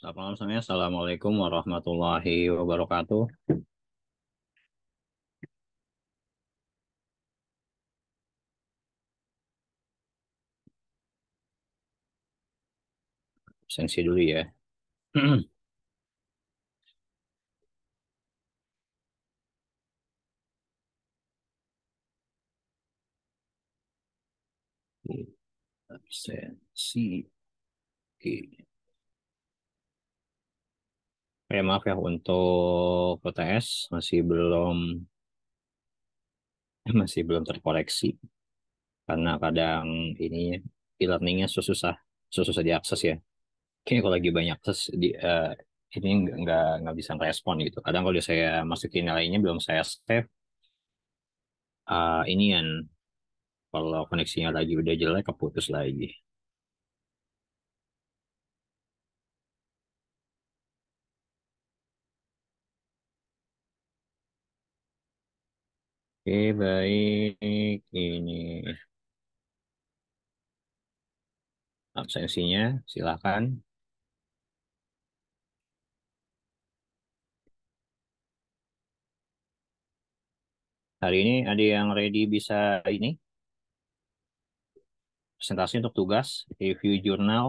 Selamat malam semuanya. Assalamualaikum warahmatullahi wabarakatuh. Absensi dulu ya. Absensi. Oke. Okay. Ya maaf ya untuk UTS masih belum masih belum terkoreksi karena kadang ini e-learningnya susah susah diakses ya. Kayaknya kalau lagi banyak akses di uh, ini nggak nggak bisa respon gitu. Kadang kalau saya masukin nilainya belum saya save uh, ini yang kalau koneksinya lagi udah jelek keputus lagi. Oke, baik. Ini absensinya, silakan. Hari ini ada yang ready bisa ini? Presentasi untuk tugas, review jurnal,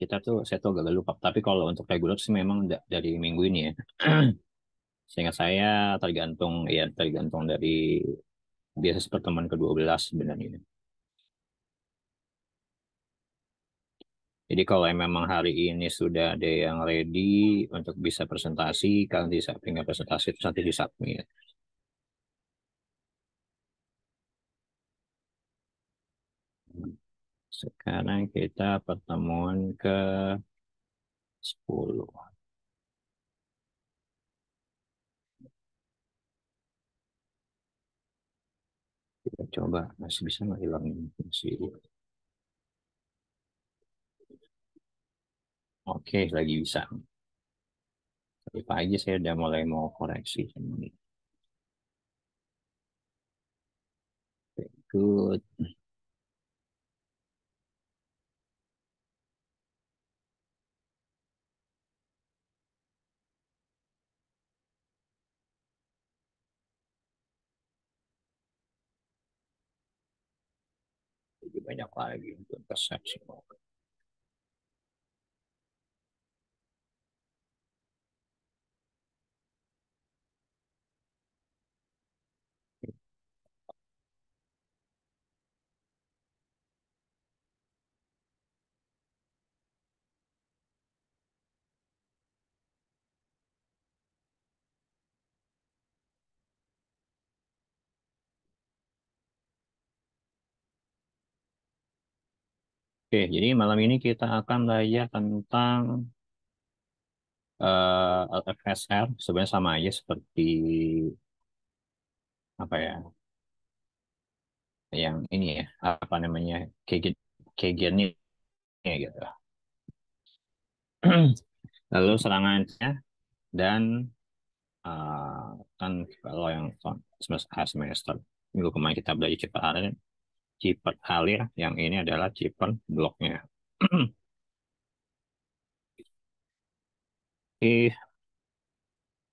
kita tuh saya tuh agak lupa tapi kalau untuk reguler sih memang da dari minggu ini ya sehingga saya tergantung ya tergantung dari biasa pertemuan ke-12 sebenarnya ini. Jadi kalau memang hari ini sudah ada yang ready untuk bisa presentasi, kalian bisa tinggal presentasi itu nanti di submit Sekarang kita pertemuan ke 10. Kita coba, masih bisa nggak hilangin fungsi Oke, lagi bisa. tapi pagi saya udah mulai mau koreksi. Good. banyak lagi untuk persepsi Oke, jadi malam ini kita akan belajar tentang uh, eh, LFSR. Sebenarnya sama aja seperti apa ya? Yang ini ya, apa namanya? Kegiatan ini gitu. Lalu serangannya dan uh, kan kalau yang semester semester minggu kemarin kita belajar cepat Chipper alir, yang ini adalah chipper bloknya. Oke.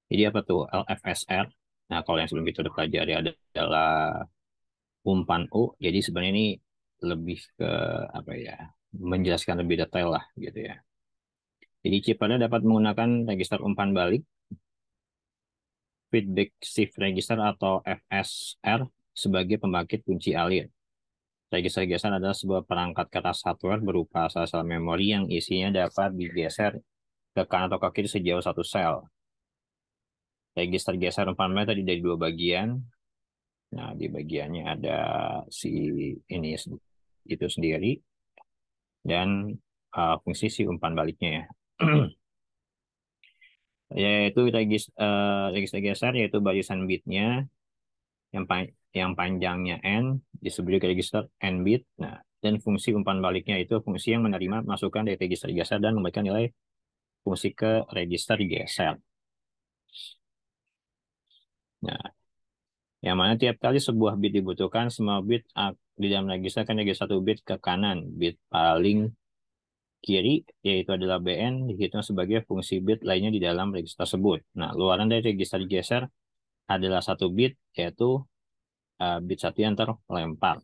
Jadi apa tuh LFSR? Nah, kalau yang sebelum kita udah pelajari adalah umpan U. Jadi sebenarnya ini lebih ke apa ya? menjelaskan lebih detail lah gitu ya. Jadi chippernya dapat menggunakan register umpan balik, feedback shift register atau FSR sebagai pembangkit kunci alir geser adalah sebuah perangkat keras hardware berupa sel-sel memori yang isinya dapat digeser ke kanan atau ke kiri sejauh satu sel. Register geser umpan tadi dari dua bagian. Nah, di bagiannya ada si ini itu sendiri. Dan uh, fungsi si umpan baliknya ya. yaitu register, uh, register geser yaitu barisan bitnya yang, pa yang panjangnya n disebut juga register n bit. Nah, dan fungsi umpan baliknya itu fungsi yang menerima masukan dari register geser dan memberikan nilai fungsi ke register geser. Nah, yang mana tiap kali sebuah bit dibutuhkan, semua bit di dalam register akan jadi satu bit ke kanan. Bit paling kiri, yaitu adalah BN, dihitung sebagai fungsi bit lainnya di dalam register tersebut. Nah, luaran dari register geser adalah satu bit yaitu uh, bit satu yang terlempar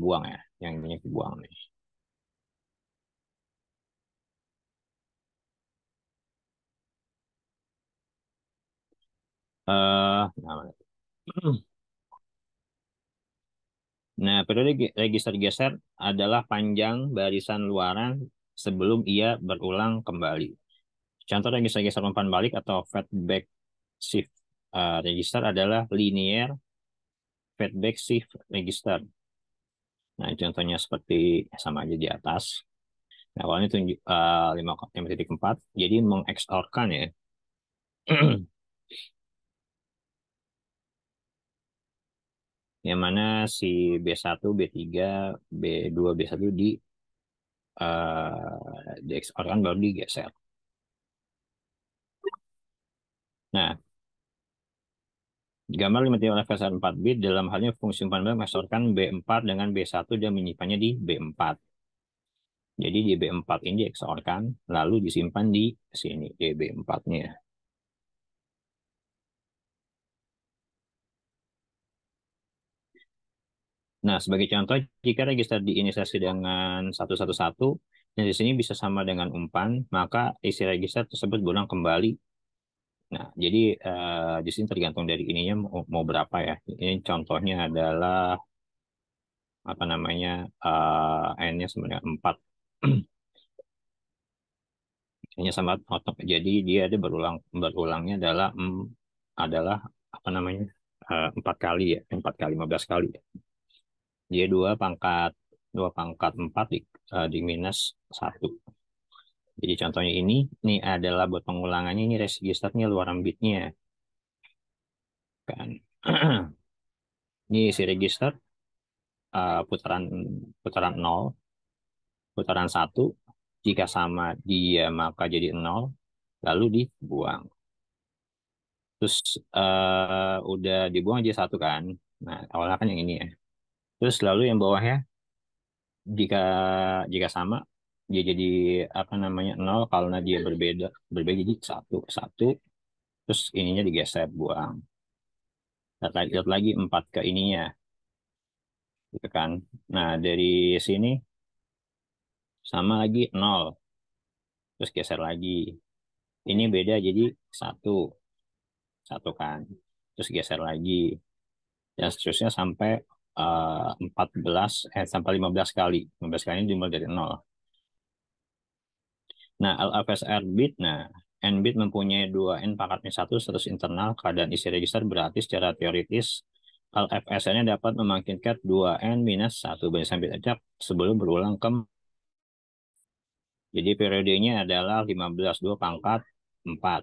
buang ya yang ini buang nih uh, nah, mana Nah, periode register geser adalah panjang barisan luaran sebelum ia berulang kembali. Contoh register geser umpan balik atau feedback shift uh, register adalah linear feedback shift register. Nah, contohnya seperti sama aja di atas. Nah, awalnya tunjuk uh, 5,4, jadi mengeksorkan ya. yang mana si B1, B3, B2, B1 di uh, kan baru digeser. Nah, gambar 5.5 versi 4 bit dalam halnya fungsi 14 menstorkan B4 dengan B1 dan menyimpannya di B4. Jadi di B4 ini dieksorkan lalu disimpan di sini di B4-nya. Nah, sebagai contoh, jika register diinisiasi dengan 111 dan di sini bisa sama dengan umpan, maka isi register tersebut berulang kembali Nah, jadi uh, justru tergantung dari ininya mau, mau berapa ya. Ini contohnya adalah apa namanya uh, n-nya sebenarnya empat Hanya sama otak. Jadi dia ada berulang berulangnya adalah mm, adalah apa namanya? Eh, empat uh, kali ya, empat kali lima belas kali. Dia dua pangkat dua pangkat empat di, uh, di minus satu jadi contohnya ini, ini adalah buat pengulangannya, ini registernya luar ambitnya. Kan. ini si register uh, putaran putaran 0, putaran 1, jika sama dia maka jadi nol, lalu dibuang. Terus uh, udah dibuang aja satu kan. Nah, awalnya kan yang ini ya. Terus lalu yang bawahnya jika jika sama dia jadi apa namanya nol kalau dia berbeda berbeda jadi satu satu terus ininya digeser buang lihat lagi, empat ke ininya gitu kan nah dari sini sama lagi nol terus geser lagi ini beda jadi satu satu kan terus geser lagi dan seterusnya sampai uh, belas eh sampai lima belas kali lima belas kali ini dimulai dari nol Nah, LFSR bit, nah, n bit mempunyai dua n pangkatnya 1 status internal keadaan isi register berarti secara teoritis LFSR-nya dapat memangkin cat 2n minus 1 banyak bit acak sebelum berulang ke jadi periodenya adalah 15 2 pangkat 4.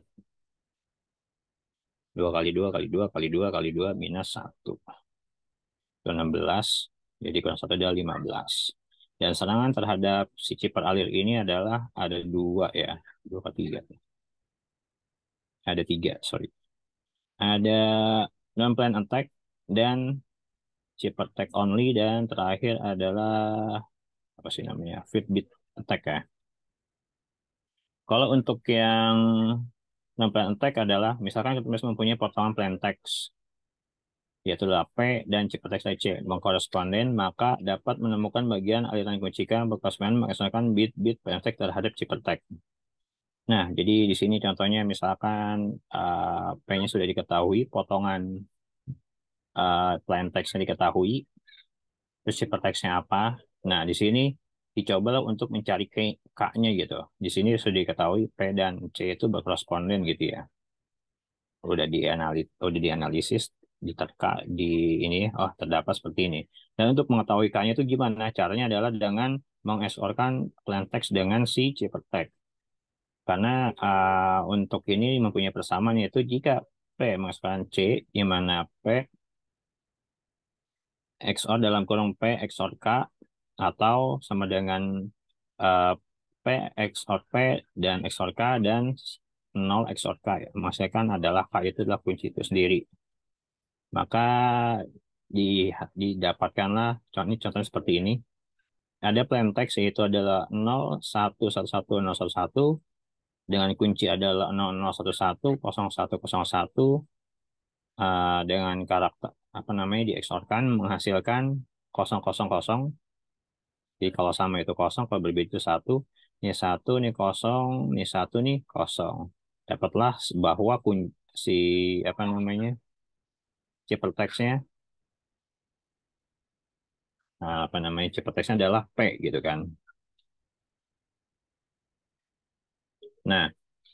2 kali 2 kali 2 kali 2 kali 2 minus 1. 16. Jadi kurang 1 adalah 15. Dan serangan terhadap si ciper alir ini adalah ada dua ya, dua atau tiga. Ada tiga, sorry. Ada non-plan attack dan ciper attack only dan terakhir adalah apa sih namanya Fitbit attack ya. Kalau untuk yang non-plan attack adalah misalkan kita mempunyai potongan plan text yaitu p dan cipta c mengkoresponden maka dapat menemukan bagian aliran kunci yang berkorresponden menghasilkan bit-bit pentek terhadap cipta Nah, jadi di sini contohnya misalkan uh, P-nya sudah diketahui, potongan uh, eh, plain text-nya diketahui, terus cipta text-nya apa. Nah, di sini dicoba untuk mencari K-nya gitu. Di sini sudah diketahui P dan C itu berkorresponden gitu ya. Udah dianalit udah dianalisis diterka di ini oh terdapat seperti ini. Dan untuk mengetahui k itu gimana? Caranya adalah dengan mengesorkan plain text dengan si cipher text Karena uh, untuk ini mempunyai persamaan yaitu jika P mengesorkan C, di mana P XOR dalam kurung P XOR K atau sama dengan uh, P XOR P dan XOR K dan 0 XOR K. Maksudnya kan adalah K itu adalah kunci itu sendiri. Maka di, didapatkanlah contohnya contohnya seperti ini. Ada plain text yaitu adalah 0111011 dengan kunci adalah 0011001 eh, dengan karakter apa namanya dieksorkan menghasilkan 000 jadi kalau sama itu kosong, kalau berbeda itu satu. Ini satu, ini kosong, ini satu, ini kosong. Dapatlah bahwa kunci si apa namanya Triple text-nya nah, apa namanya triple text-nya adalah P gitu kan. Nah,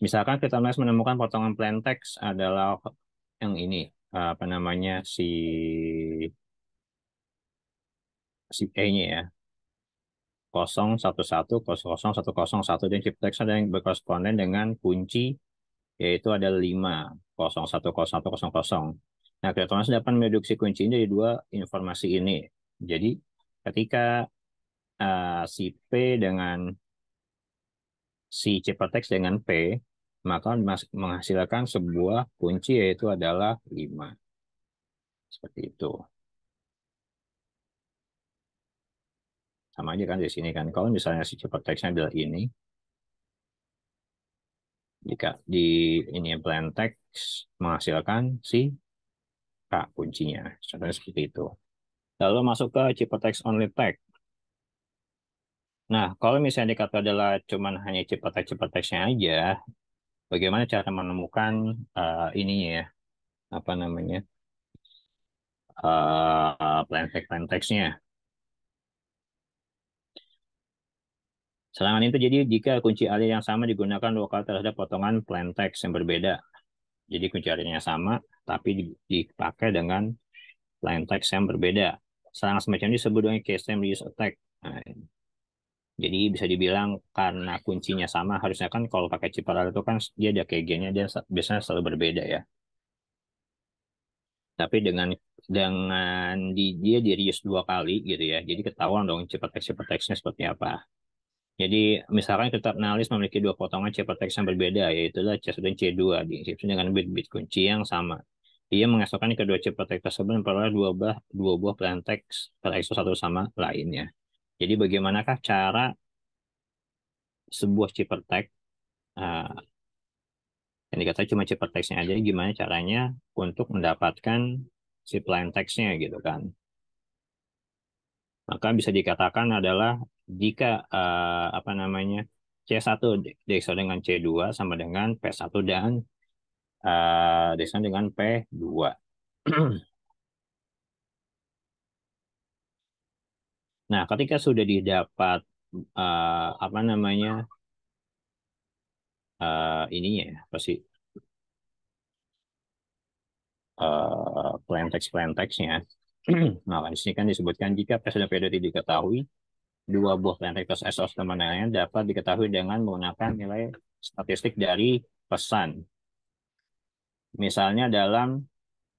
misalkan kita nulis menemukan potongan plain text adalah yang ini apa namanya si si E-nya ya. satu dan chip text ada yang berkoresponden dengan kunci yaitu ada 5 kosong Nah, Clayton dapat mereduksi kuncinya dari dua informasi ini. Jadi, ketika uh, si P dengan si Cipertex dengan P, maka menghasilkan sebuah kunci yaitu adalah 5. Seperti itu. Sama aja kan di sini kan. Kalau misalnya si Cipertex-nya adalah ini, jika di ini plan text menghasilkan si kuncinya. Contohnya seperti itu. Lalu masuk ke Cipotex Only Tag. Nah, kalau misalnya dikata adalah cuman hanya cipotex nya aja, bagaimana cara menemukan uh, ininya ya, apa namanya, uh, plan text plan text-nya. Serangan itu jadi jika kunci alih yang sama digunakan dua kali terhadap potongan plain text yang berbeda. Jadi kuncinya sama, tapi dipakai dengan plain text yang berbeda. Serangan semacam ini disebut dengan case time reuse attack. Nah, jadi bisa dibilang karena kuncinya sama, harusnya kan kalau pakai Ciparal itu kan dia ada KG-nya, dia biasanya selalu berbeda ya. Tapi dengan dengan di, dia di reuse dua kali gitu ya, jadi ketahuan dong cipatex nya seperti apa. Jadi misalkan kita analis memiliki dua potongan C protection yang berbeda, yaitu C1 dan C2 diinsipsi dengan bit-bit kunci yang sama. Ia mengesokkan kedua C vertex tersebut memperoleh dua buah, dua buah text plaintext ISO satu sama lainnya. Jadi bagaimanakah cara sebuah C vertex uh, ah, yang dikatakan cuma C vertexnya aja, gimana caranya untuk mendapatkan si plaintext-nya gitu kan. Maka bisa dikatakan adalah jika uh, apa namanya C1 diiksa dengan C2 sama dengan P1 dan uh, eh, diiksa dengan P2. nah, ketika sudah didapat uh, apa namanya uh, ininya ya, apa sih uh, plain text plain textnya. nah, di sini kan disebutkan jika P1 dan P2 tidak diketahui, dua buah varietas SOS teman lain dapat diketahui dengan menggunakan nilai statistik dari pesan. Misalnya dalam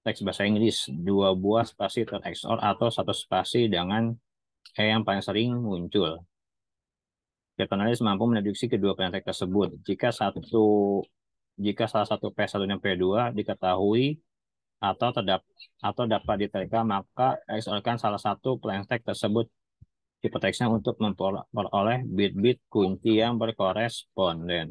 teks bahasa Inggris, dua buah spasi terXOR atau satu spasi dengan E yang paling sering muncul. Penalis mampu mendeduksi kedua pentek tersebut. Jika satu jika salah satu P1 dan P2 diketahui atau terdapat atau dapat diterima maka XOR-kan salah satu pentek tersebut hipoteksnya untuk memperoleh bit-bit kunci yang berkoresponden.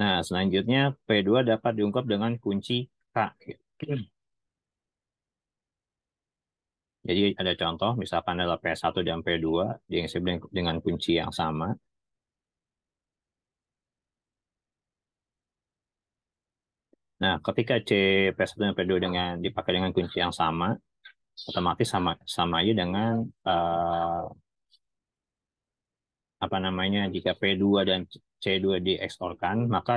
Nah, selanjutnya P2 dapat diungkap dengan kunci K. Jadi ada contoh, misalkan adalah P1 dan P2 diisi dengan kunci yang sama. Nah, ketika p 1 dan P2 dengan dipakai dengan kunci yang sama, otomatis sama sama aja dengan uh, apa namanya jika P2 dan C2 dieksporkan, maka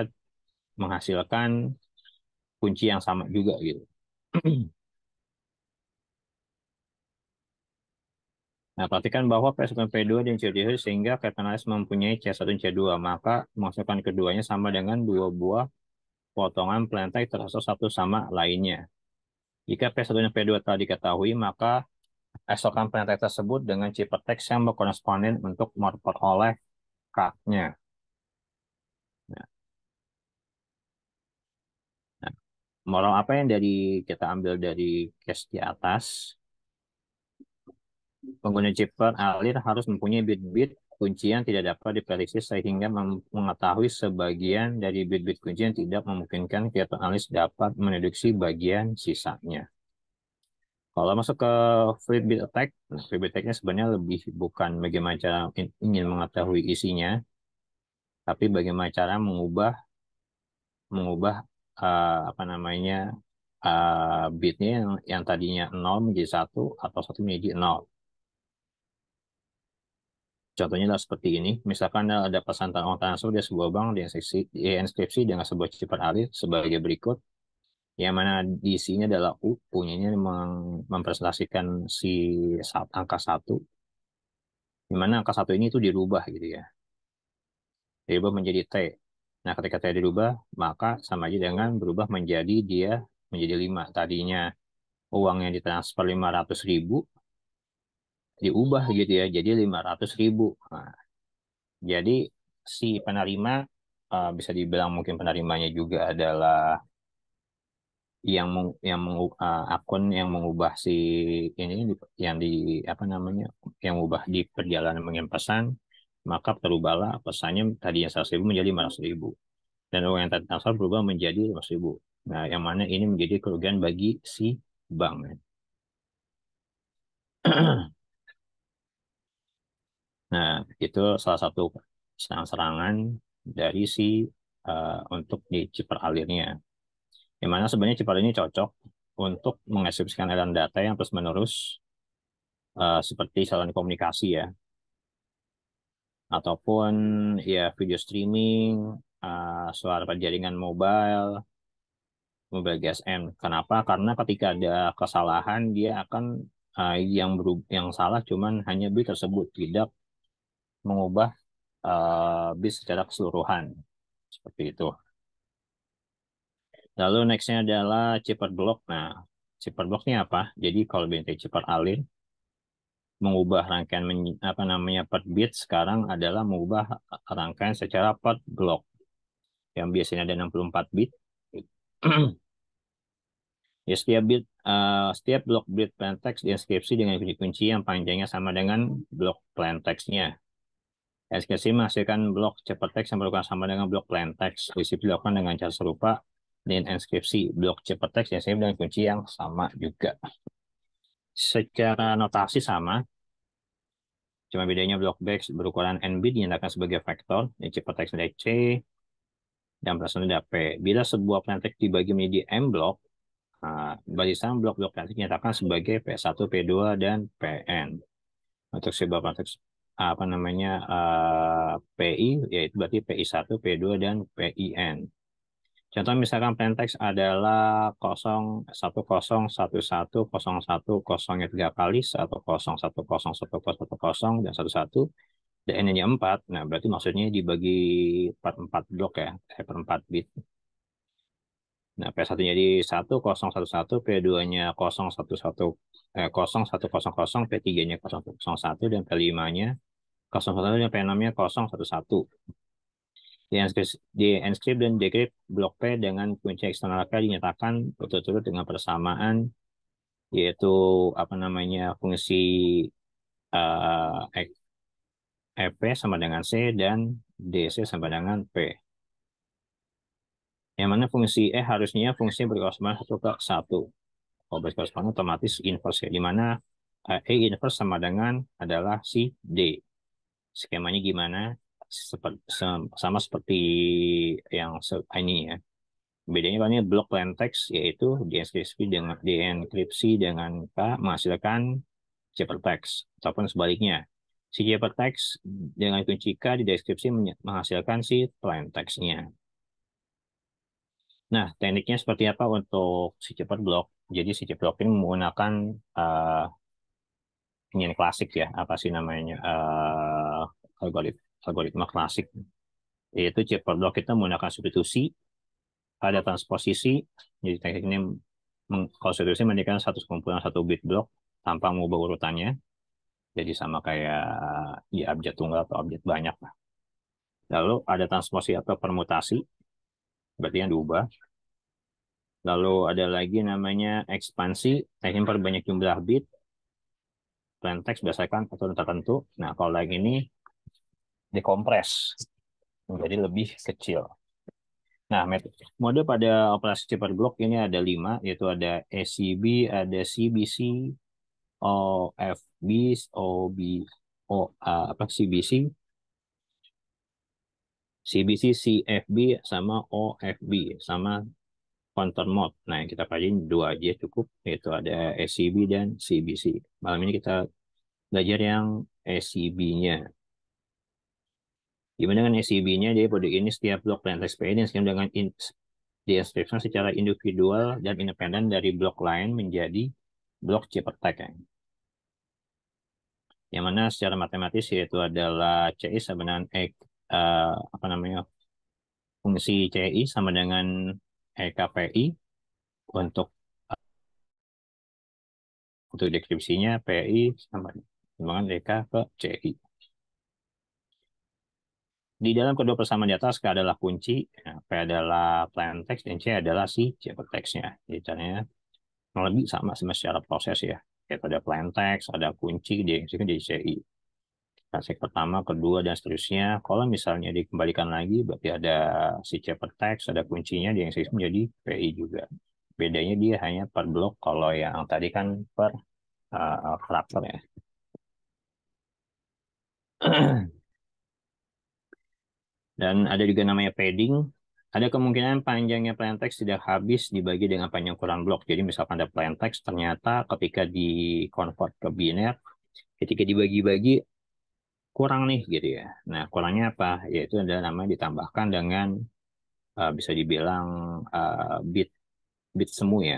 menghasilkan kunci yang sama juga gitu. Nah, perhatikan bahwa P1 dan P2 dan C2 sehingga Captain mempunyai C1 dan C2, maka menghasilkan keduanya sama dengan dua buah potongan pelentek terasa satu sama lainnya. Jika P1 dan P2 telah diketahui, maka esokan pelentek tersebut dengan teks yang berkoresponden untuk memperoleh kaknya. Nah, nah. Moral apa yang dari kita ambil dari case di atas? Pengguna chipper alir harus mempunyai bit-bit kuncian tidak dapat diprediksi sehingga mengetahui sebagian dari bit-bit kunci yang tidak memungkinkan kelihatan analis dapat mendeduksi bagian sisanya. Kalau masuk ke free bit attack, nah, free bit attack sebenarnya lebih bukan bagaimana cara ingin mengetahui isinya, tapi bagaimana cara mengubah mengubah uh, apa namanya uh, bitnya yang, tadinya 0 menjadi 1 atau satu menjadi 0. Contohnya adalah seperti ini, misalkan ada pesan uang transfer di sebuah bank di inskripsi dengan sebuah cipher alir sebagai berikut, yang mana isinya adalah U, punyanya mempresentasikan si angka satu, di mana angka satu ini itu dirubah gitu ya. Dirubah menjadi T. Nah, ketika T dirubah, maka sama aja dengan berubah menjadi dia menjadi lima. Tadinya uang yang ditransfer ratus ribu, diubah gitu ya jadi 500 ribu nah, jadi si penerima uh, bisa dibilang mungkin penerimanya juga adalah yang meng, yang meng, uh, eh, akun yang mengubah si ini yang di apa namanya yang mengubah di perjalanan mengirim pesan maka terubahlah pesannya tadi yang seratus ribu menjadi lima ratus ribu dan yang transfer berubah menjadi lima ribu nah yang mana ini menjadi kerugian bagi si bank Nah, itu salah satu serangan-serangan dari si uh, untuk di ciper alirnya. Yang mana sebenarnya ciper ini cocok untuk mengeksekusikan aliran data yang terus-menerus uh, seperti saluran komunikasi ya. Ataupun ya video streaming, uh, suara jaringan mobile, mobile GSM. Kenapa? Karena ketika ada kesalahan dia akan uh, yang berub yang salah cuman hanya bit tersebut tidak mengubah uh, bis secara keseluruhan. Seperti itu. Lalu nextnya adalah chipper block. Nah, chipper block ini apa? Jadi kalau bintik chipper alin, mengubah rangkaian men, apa namanya per bit sekarang adalah mengubah rangkaian secara per block yang biasanya ada 64 bit ya setiap bit uh, setiap block bit plain text diinskripsi dengan kunci-kunci yang panjangnya sama dengan block plain SKC menghasilkan blok cepat text yang berukuran sama dengan blok plain text. Disip dilakukan dengan cara serupa dengan inskripsi blok cepat text yang sama dengan kunci yang sama juga. Secara notasi sama, cuma bedanya blok back berukuran n bit dinyatakan sebagai vektor, yang cepat text nilai C, dan berasal ada P. Bila sebuah plain text dibagi menjadi M blok, bagi ah, barisan blok-blok plain text dinyatakan sebagai P1, P2, dan Pn. Untuk sebuah plain text apa namanya uh, eh, PI yaitu berarti PI1, pi 2 dan PIN. Contoh misalkan plain text adalah 0 1 0 satu 3 kali 1010110 satu satu satu dan satu satu dan n nya 4. Nah, berarti maksudnya dibagi empat 4 blok ya, eh, per 4 bit. Nah, p 1 jadi 1011, satu satu, P2-nya 011 eh, 0100, P3-nya satu satu dan P5-nya satu satu. dan P6-nya 011. Di enscript, di enscript dan decrypt blok P dengan kunci eksternal K dinyatakan berturut-turut dengan persamaan, yaitu apa namanya fungsi uh, eh, eP FP sama dengan C dan DC sama dengan P yang mana fungsi E harusnya fungsi berkorrespondan satu ke satu. Kalau berkorrespondan otomatis inverse ya, di mana E inverse sama dengan adalah si D. Skemanya gimana? Seperti, sama seperti yang ah, ini ya. Bedanya banyak ini blok plain text yaitu dienkripsi dengan dienkripsi dengan K menghasilkan ciphertext ataupun sebaliknya. Si ciphertext dengan kunci K di deskripsi menghasilkan si plain text-nya. Nah, tekniknya seperti apa untuk si cepat block? Jadi si cepat block ini menggunakan uh, eh, ini klasik ya, apa sih namanya uh, eh, algoritma algoritma klasik. Yaitu cepat block kita menggunakan substitusi ada transposisi. Jadi teknik ini mengkonstitusi menjadikan satu kumpulan satu bit block tanpa mengubah urutannya. Jadi sama kayak ya objek tunggal atau objek banyak. Lalu ada transposisi atau permutasi berarti yang diubah. Lalu ada lagi namanya ekspansi, teknik perbanyak jumlah bit, plain text berdasarkan aturan tertentu. Nah, kalau lagi ini dikompres menjadi lebih kecil. Nah, mode pada operasi cipher block ini ada lima, yaitu ada ACB, ada CBC, OFB, OB, o, uh, apa, CBC, CBC, CFB, sama OFB, sama counter mode. Nah, yang kita pelajarin dua aja cukup, yaitu ada SCB dan CBC. Malam ini kita belajar yang SCB-nya. Gimana dengan SCB-nya? Jadi pada ini setiap blok lain experience yang dengan in instruction secara individual dan independen dari blok lain menjadi blok C pertekan. Yang mana secara matematis yaitu adalah CI sama dengan E uh, apa namanya fungsi CI sama dengan EKPI untuk uh, untuk deskripsinya PI sama dengan EK ke CI. Di dalam kedua persamaan di atas K adalah kunci, nah, P adalah plain text, dan C adalah si jabar teksnya. Jadi caranya lebih sama sama secara proses ya. Yaitu ada plain text, ada kunci, dia jadi CI. Kasih pertama, kedua, dan seterusnya. Kalau misalnya dikembalikan lagi, berarti ada si chapter text, ada kuncinya dia yang saya menjadi PI juga. Bedanya dia hanya per blok, kalau yang tadi kan per uh, eh, karakter ya. Dan ada juga namanya padding. Ada kemungkinan panjangnya plain text tidak habis dibagi dengan panjang kurang blok. Jadi misalkan ada plain text, ternyata ketika di convert ke biner, ketika dibagi-bagi kurang nih gitu ya. Nah kurangnya apa? Yaitu ada namanya ditambahkan dengan uh, bisa dibilang uh, bit bit semu ya.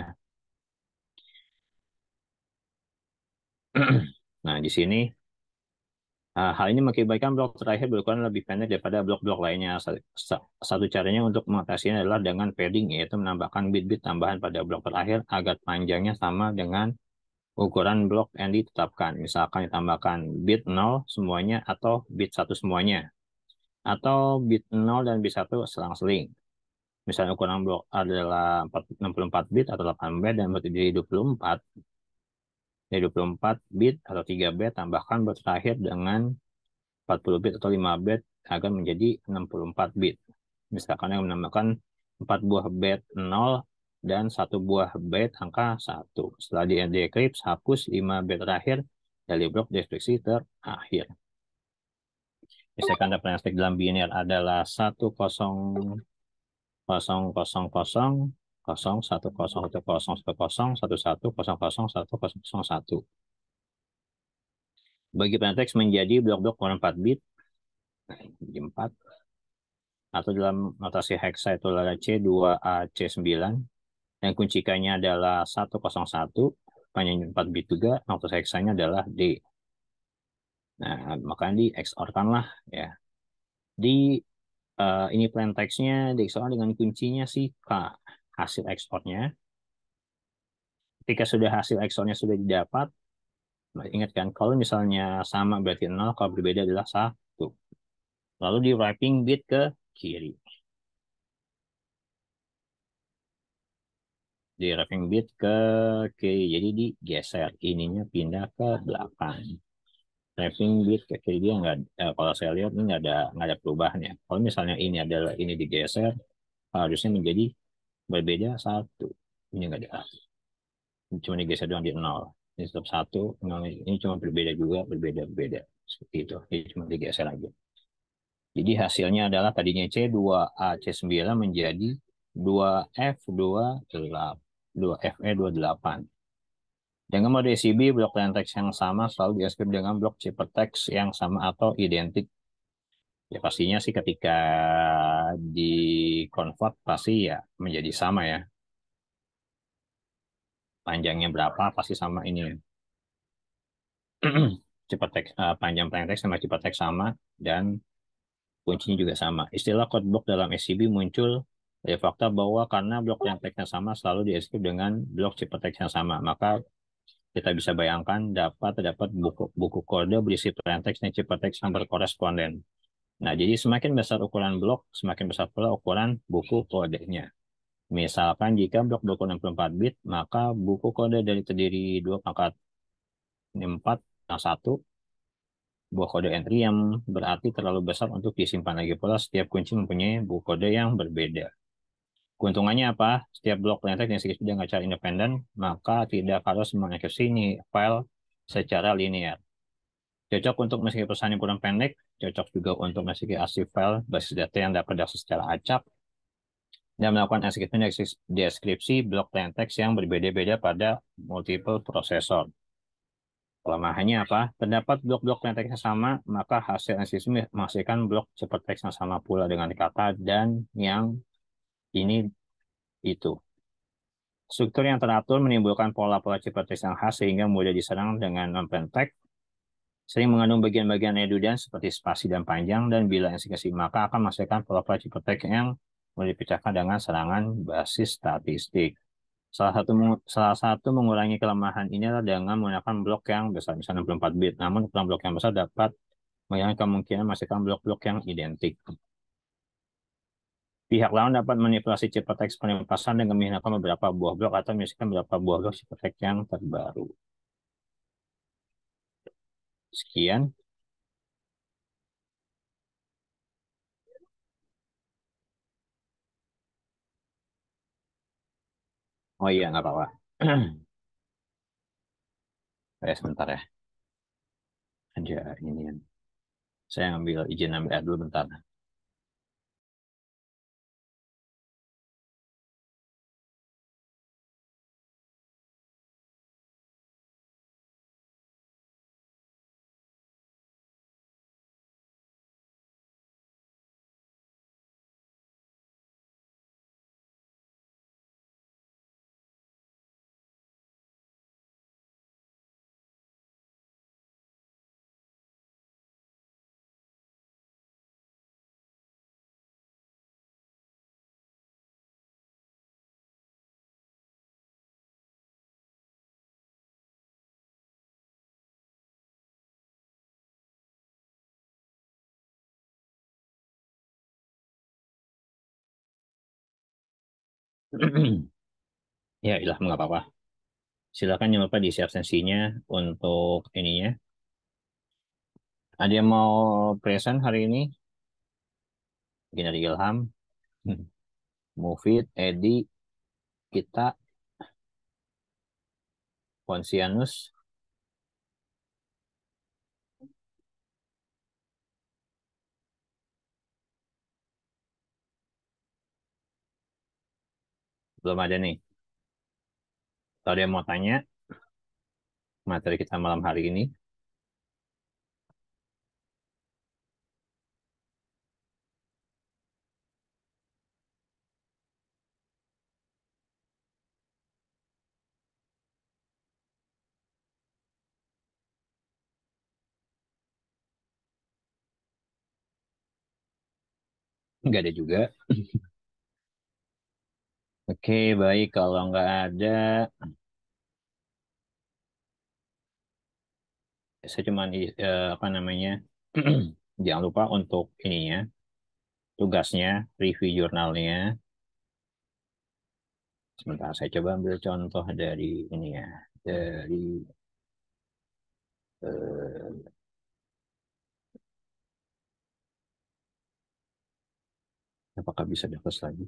nah di sini Uh, hal ini mengakibatkan blok terakhir berukuran lebih pendek daripada blok-blok lainnya. Satu caranya untuk mengatasinya adalah dengan padding, yaitu menambahkan bit-bit tambahan pada blok terakhir agar panjangnya sama dengan ukuran blok yang ditetapkan. Misalkan ditambahkan bit 0 semuanya atau bit 1 semuanya. Atau bit 0 dan bit 1 selang-seling. Misalnya ukuran blok adalah 64 bit atau 8 bit dan menjadi 24. Jadi 24 bit atau 3 bit tambahkan terakhir dengan 40 bit atau 5 bit agar menjadi 64 bit. Misalkan yang menambahkan 4 buah bit 0 dan satu buah byte angka 1. Setelah di decrypt, hapus 5 byte terakhir dari blok deskripsi terakhir. Misalkan referensi dalam biner adalah 1000 kosong kosong kosong Bagi penteks menjadi blok-blok ukuran 4 bit, di 4, atau dalam notasi hexa itu adalah C2AC9, yang kuncikannya adalah 101, panjangnya 4 bit juga, notus hexanya adalah D. Nah, maka di XOR-kan lah ya. Di uh, ini plain text-nya di XOR dengan kuncinya sih K, hasil XOR nya. Ketika sudah hasil XOR nya sudah didapat, nah, ingatkan kalau misalnya sama berarti 0, kalau berbeda adalah 1. Lalu di wrapping bit ke kiri. di raving bit ke kiri jadi digeser ininya pindah ke belakang raving bit ke kiri dia nggak eh, kalau saya lihat ini nggak ada nggak ada perubahannya kalau misalnya ini adalah ini digeser harusnya menjadi berbeda satu ini nggak ada ini cuma digeser doang di nol ini tetap satu ini cuma berbeda juga berbeda berbeda seperti itu ini cuma digeser aja jadi hasilnya adalah tadinya C2A C9 menjadi 2F28. 2 FE 28. Dengan mode ECB, blok text yang sama selalu di script dengan blok ciphertext yang sama atau identik. Ya pastinya sih ketika di convert pasti ya menjadi sama ya. Panjangnya berapa pasti sama ini. ciphertext, uh, eh, panjang plaintext sama ciphertext sama dan kuncinya juga sama. Istilah code block dalam ECB muncul Ya, fakta bahwa karena blok yang teksnya sama selalu di dieksekut dengan blok sifat teks yang sama, maka kita bisa bayangkan dapat terdapat buku, buku kode berisi plain text dan sifat teks yang berkoresponden. Nah, jadi semakin besar ukuran blok, semakin besar pula ukuran buku kodenya. Misalkan jika blok berukuran 64 bit, maka buku kode dari terdiri dua pangkat 4 yang satu buah kode entry yang berarti terlalu besar untuk disimpan lagi pula setiap kunci mempunyai buku kode yang berbeda. Keuntungannya apa? Setiap blok teks yang sudah nggak secara independen, maka tidak harus mengeksekusi file secara linear. Cocok untuk meski pesan yang kurang pendek, cocok juga untuk meski asli file basis data yang dapat diakses secara acak, dan melakukan execution deskripsi blok text yang berbeda-beda pada multiple prosesor. Kelemahannya apa? Terdapat blok-blok text yang sama, maka hasil execution menghasilkan blok seperti text yang sama pula dengan kata dan yang ini itu. Struktur yang teratur menimbulkan pola-pola cipertis yang khas sehingga mudah diserang dengan non-pentek. Sering mengandung bagian-bagian edudan seperti spasi dan panjang dan bila yang insekasi maka akan menghasilkan pola-pola cipertek yang boleh dipecahkan dengan serangan basis statistik. Salah satu salah satu mengurangi kelemahan ini adalah dengan menggunakan blok yang besar, misalnya 64 bit. Namun ukuran blok yang besar dapat menghilangkan kemungkinan menghasilkan blok-blok yang identik. Pihak lawan dapat manipulasi Cipertex penempasan dengan menggunakan beberapa buah blok atau misalkan beberapa buah blok teks yang terbaru. Sekian. Oh iya, nggak apa-apa. Saya eh, sebentar ya. Aja ini. Kan. Saya ngambil izin ambil dulu bentar. ya ilah nggak apa-apa silakan jangan di siap sensinya untuk ininya ada yang mau present hari ini mungkin dari Ilham Mufid Edi kita Ponsianus Belum ada nih. Kalau dia mau tanya, materi kita malam hari ini. nggak ada juga. Oke, baik. Kalau nggak ada, saya cuma uh, eh, apa namanya, jangan lupa untuk ininya, tugasnya, review jurnalnya. sementara saya coba ambil contoh dari ini ya, dari uh, apakah bisa dapat lagi?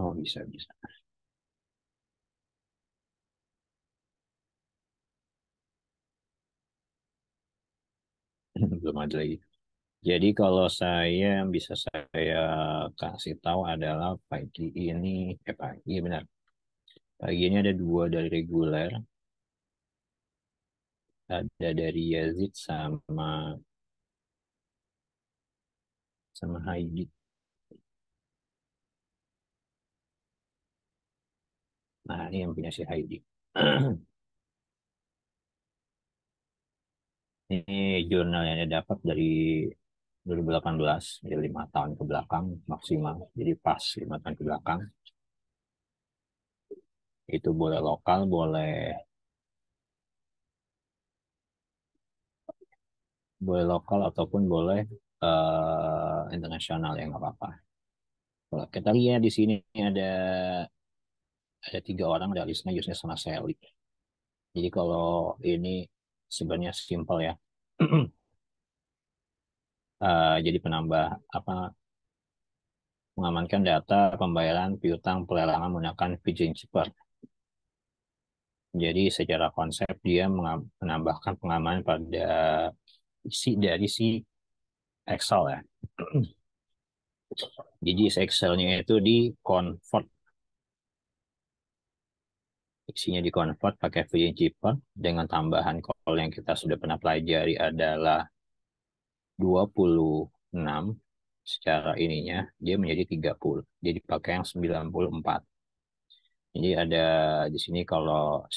Oh bisa bisa. Belum ada lagi. Jadi kalau saya yang bisa saya kasih tahu adalah pagi ini, eh pagi, iya benar. Pagi ini ada dua dari reguler, ada dari Yazid sama sama Haidit. Nah, ini yang punya si Heidi. ini jurnal yang dia dapat dari 2018, jadi lima tahun ke belakang maksimal, jadi pas lima tahun ke belakang. Itu boleh lokal, boleh boleh lokal ataupun boleh uh, internasional yang nggak apa-apa. Kalau kita lihat di sini ada ada tiga orang realisnya Yusnya sama Sally. Jadi kalau ini sebenarnya simpel ya. uh, jadi penambah apa mengamankan data pembayaran piutang pelelangan menggunakan pigeon chipper. Jadi secara konsep dia menambahkan pengaman pada isi dari si Excel ya. Jadi si Excelnya itu di convert Isinya di-convert pakai VNG per dengan tambahan call yang kita sudah pernah pelajari adalah 26 secara ininya dia menjadi 30. jadi pakai yang 94. Jadi ada di sini kalau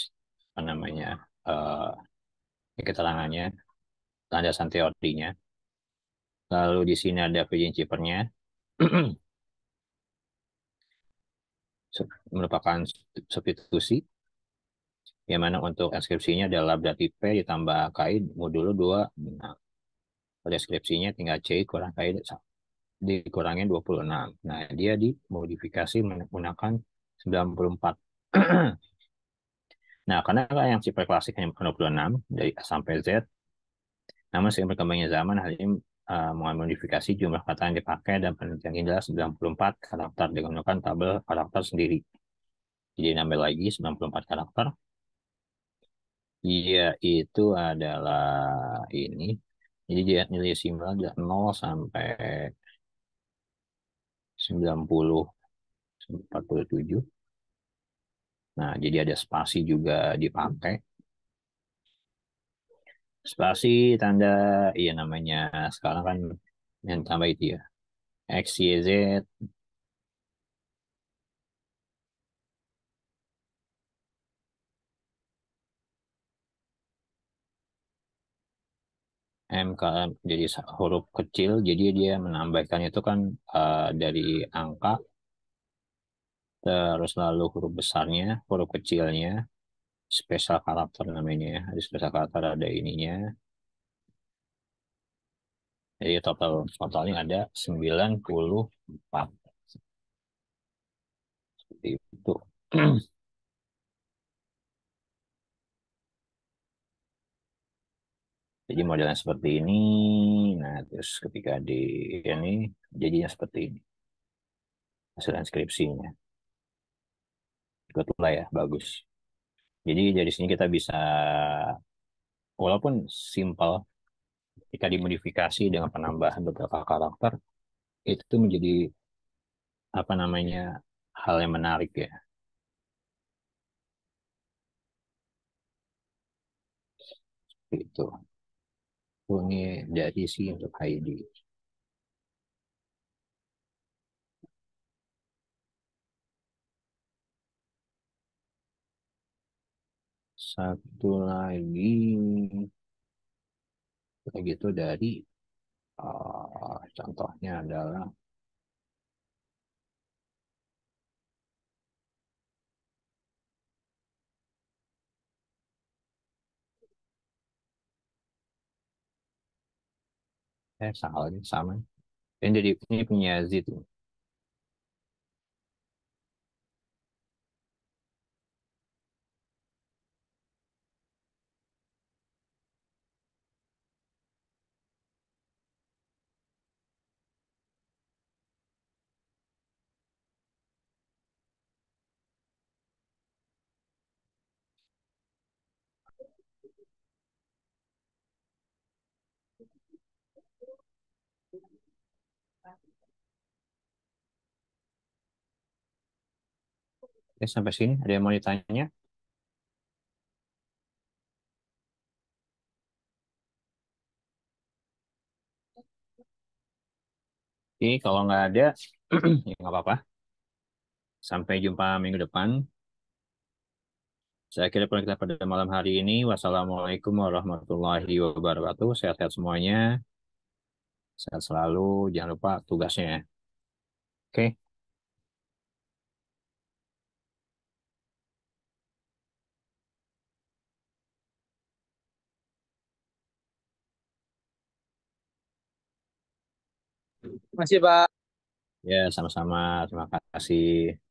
apa namanya uh, keterangannya landasan teorinya. Lalu di sini ada prinsipnya merupakan substitusi yang mana untuk inskripsinya adalah berarti P ditambah KI modulo 2, pada Deskripsinya tinggal C kurang KI dikurangin 26. Nah, dia dimodifikasi menggunakan 94. nah, karena yang sifat klasik hanya 26 dari A sampai Z, namun seiring berkembangnya zaman, hal ini uh, modifikasi jumlah kata yang dipakai dan penelitian ini adalah 94 karakter dengan menggunakan tabel karakter sendiri. Jadi nambah lagi 94 karakter. Iya, itu adalah ini. Jadi dia nilai simbol dari 0 sampai 90 47. Nah, jadi ada spasi juga dipakai. Spasi tanda iya namanya sekarang kan yang tambah itu ya. X, Y, Z, MKM jadi huruf kecil, jadi dia menambahkan itu kan uh, dari angka, terus lalu huruf besarnya, huruf kecilnya, spesial karakter namanya Ada spesial karakter, ada ininya. Jadi total totalnya ada 94. Seperti itu. Jadi modelnya seperti ini. Nah, terus ketika di ini jadinya seperti ini. Hasil inskripsinya. Ikut lah ya, bagus. Jadi dari sini kita bisa walaupun simple ketika dimodifikasi dengan penambahan beberapa karakter itu menjadi apa namanya hal yang menarik ya. Seperti itu ini dari si untuk Heidi. Satu lagi begitu dari uh, contohnya adalah eh salah ini sama yang jadi ini punya Z tuh Oke, ya, sampai sini ada yang mau ditanya? Oke, kalau nggak ada, ya nggak apa-apa. Sampai jumpa minggu depan. Saya kira kita pada malam hari ini. Wassalamualaikum warahmatullahi wabarakatuh. Sehat-sehat semuanya. Sehat selalu. Jangan lupa tugasnya. Ya. Oke. kasih Pak. Ya, sama-sama. Terima kasih.